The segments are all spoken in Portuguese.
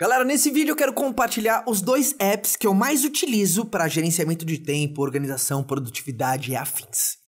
Galera, nesse vídeo eu quero compartilhar os dois apps que eu mais utilizo para gerenciamento de tempo, organização, produtividade e afins.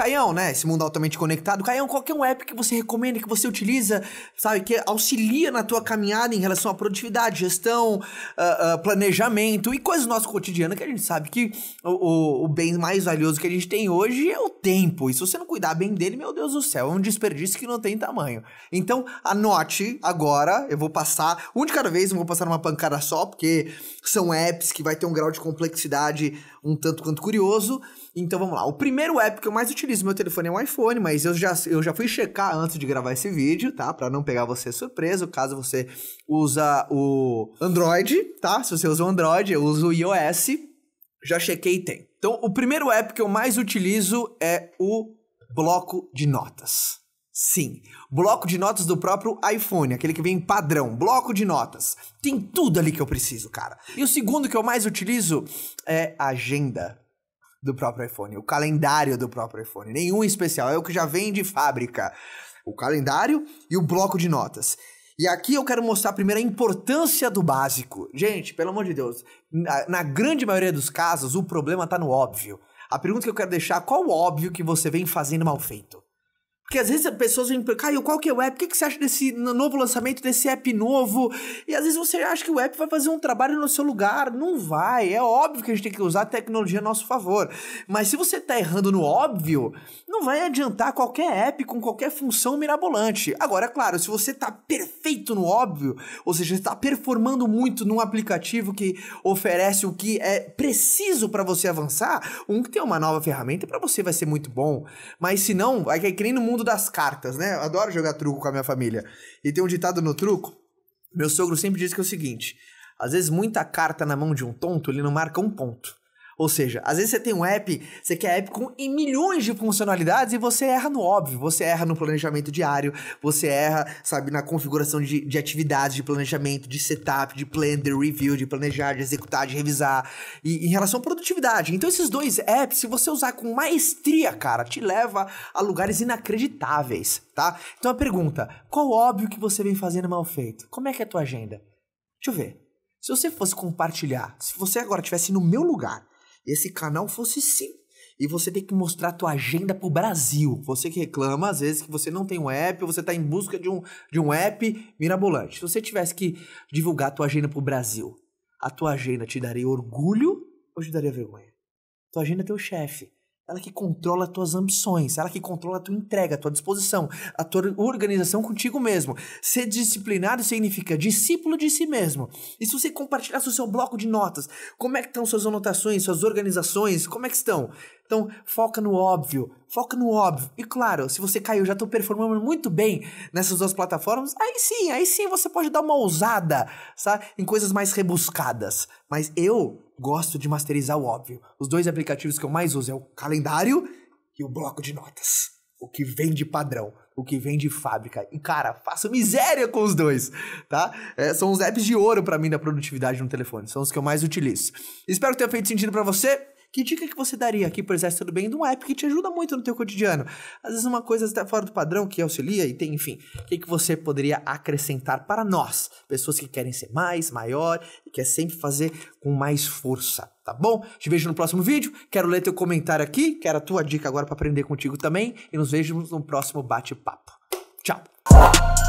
Caião, né? Esse mundo altamente conectado. Caião, qual é um app que você recomenda, que você utiliza, sabe? Que auxilia na tua caminhada em relação à produtividade, gestão, uh, uh, planejamento e coisas do nosso cotidiano que a gente sabe que o, o, o, bem mais valioso que a gente tem hoje é o tempo. E se você não cuidar bem dele, meu Deus do céu, é um desperdício que não tem tamanho. Então, anote agora, eu vou passar um de cada vez, não vou passar numa pancada só, porque são apps que vai ter um grau de complexidade um tanto quanto curioso. Então vamos lá. O primeiro app que eu mais utilizo meu telefone é um iPhone, mas eu já, eu já fui checar antes de gravar esse vídeo, tá? Pra não pegar você surpreso, caso você usa o Android, tá? Se você usa o Android, eu uso o iOS, já chequei e tem. Então, o primeiro app que eu mais utilizo é o bloco de notas. Sim, bloco de notas do próprio iPhone, aquele que vem padrão, bloco de notas. Tem tudo ali que eu preciso, cara. E o segundo que eu mais utilizo é agenda do próprio iPhone, o calendário do próprio iPhone. Nenhum especial, é o que já vem de fábrica. O calendário e o bloco de notas. E aqui eu quero mostrar primeiro a importância do básico. Gente, pelo amor de Deus, na, na grande maioria dos casos, o problema está no óbvio. A pergunta que eu quero deixar, qual o óbvio que você vem fazendo mal feito? Porque às vezes as pessoas vêm para Caio, qual que é o app? O que, que você acha desse novo lançamento, desse app novo? E às vezes você acha que o app vai fazer um trabalho no seu lugar. Não vai. É óbvio que a gente tem que usar a tecnologia a nosso favor. Mas se você tá errando no óbvio, não vai adiantar qualquer app com qualquer função mirabolante. Agora, é claro, se você tá perfeito no óbvio, ou seja, está performando muito num aplicativo que oferece o que é preciso para você avançar, um que tem uma nova ferramenta para você vai ser muito bom. Mas se não, vai é, é que nem no mundo mundo das cartas, né? Eu adoro jogar truco com a minha família. E tem um ditado no truco, meu sogro sempre diz que é o seguinte: às vezes muita carta na mão de um tonto, ele não marca um ponto. Ou seja, às vezes você tem um app, você quer app com milhões de funcionalidades e você erra no óbvio, você erra no planejamento diário, você erra, sabe, na configuração de, de atividades, de planejamento, de setup, de plan, de review, de planejar, de executar, de revisar, e em relação à produtividade. Então esses dois apps, se você usar com maestria, cara, te leva a lugares inacreditáveis, tá? Então a pergunta, qual óbvio que você vem fazendo mal feito? Como é que é a tua agenda? Deixa eu ver. Se você fosse compartilhar, se você agora estivesse no meu lugar esse canal fosse sim. E você tem que mostrar a tua agenda pro Brasil. Você que reclama, às vezes, que você não tem um app, você tá em busca de um, de um app mirabolante. Se você tivesse que divulgar a tua agenda pro Brasil, a tua agenda te daria orgulho ou te daria vergonha? Tua agenda é teu chefe ela que controla as tuas ambições, ela que controla a tua entrega, a tua disposição, a tua organização contigo mesmo. Ser disciplinado significa discípulo de si mesmo. E se você compartilhasse o seu bloco de notas, como é que estão suas anotações, suas organizações, como é que estão? Então, foca no óbvio, foca no óbvio. E claro, se você caiu, já estou performando muito bem nessas duas plataformas, aí sim, aí sim você pode dar uma ousada, sabe? Em coisas mais rebuscadas. Mas eu gosto de masterizar o óbvio. Os dois aplicativos que eu mais uso é o calendário e o bloco de notas. O que vem de padrão, o que vem de fábrica. E, cara, faço miséria com os dois, tá? É, são os apps de ouro para mim da produtividade no telefone. São os que eu mais utilizo. Espero que tenha feito sentido para você. Que dica que você daria aqui para o Exército do Bem de um app que te ajuda muito no teu cotidiano? Às vezes uma coisa está fora do padrão, que auxilia e tem, enfim. O que, que você poderia acrescentar para nós, pessoas que querem ser mais, maior e quer sempre fazer com mais força? tá bom? Te vejo no próximo vídeo. Quero ler teu comentário aqui, quero a tua dica agora para aprender contigo também e nos vejamos no próximo bate-papo. Tchau.